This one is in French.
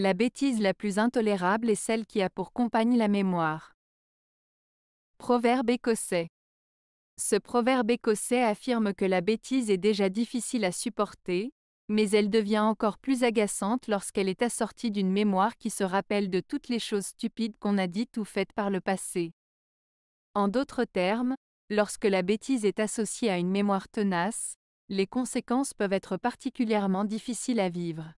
La bêtise la plus intolérable est celle qui a pour compagne la mémoire. Proverbe écossais. Ce proverbe écossais affirme que la bêtise est déjà difficile à supporter, mais elle devient encore plus agaçante lorsqu'elle est assortie d'une mémoire qui se rappelle de toutes les choses stupides qu'on a dites ou faites par le passé. En d'autres termes, lorsque la bêtise est associée à une mémoire tenace, les conséquences peuvent être particulièrement difficiles à vivre.